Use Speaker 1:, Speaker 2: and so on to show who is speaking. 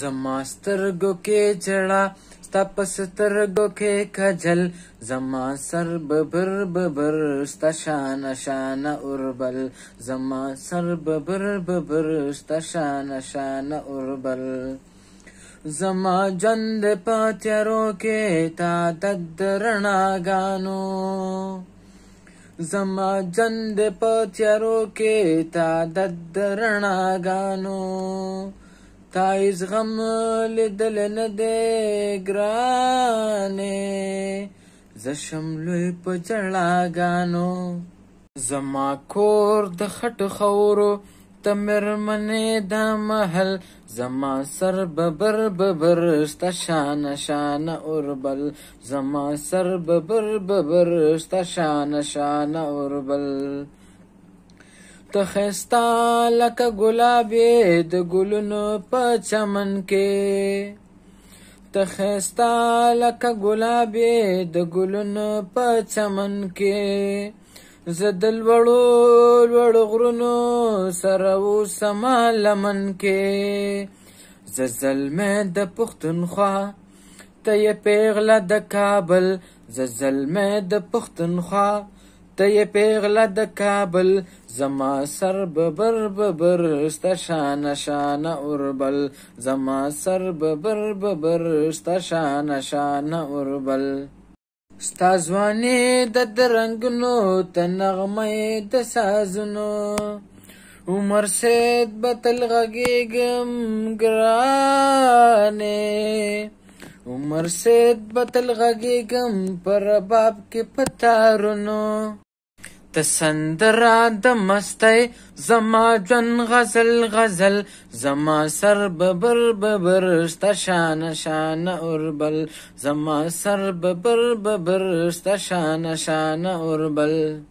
Speaker 1: زما سترګو کې چړا ستا په سترګو کې کجل زما سر ببر ببر ستا شان شان اوربل زما سر ببر ببر ستا شان شان اوربل زما جند پاتیارو کې تا تد رڼاګانو زما جند پاتیارو کې تا تد رڼاګانو تا هیڅ غم لیدل نه دی ګرانې زشم لوی په جړاګانو زما کور د خټو خورو ته مېرمنې دا محل زما سر ببر ببر ستا شانه شانه اوربل زما سر ببر ببر ستا شانه شانه اوربل ته خستا لکه ګلابې د ګلونو په چمن کې ته خستا لکه ګلابې د ګلونو په چمن کې زه د لوړو لوړو غرونو سره اوسمه لمن کې زه زلمې د پښتونخوا ته یې پیغله د کابل زه زلمې د پښتونخوا ته یې پیغله د کابل زما سر ببر ببر ستا شانه شانه اوربل زما سر ببر ببر ستا شانه شانه اوربل ستا ځواني د درنګنو ته نغمه د سازونو عمر سید بتل غږیږم ګرانې عمر سید بتل غږیږم پر باب کې پتارونو ته سندره د مستۍ زما ژوند غزل غزل زما سر ببر ببر ستا شانه شانه اوربل زما سر ببر ببر ستا شانه شانه اوربل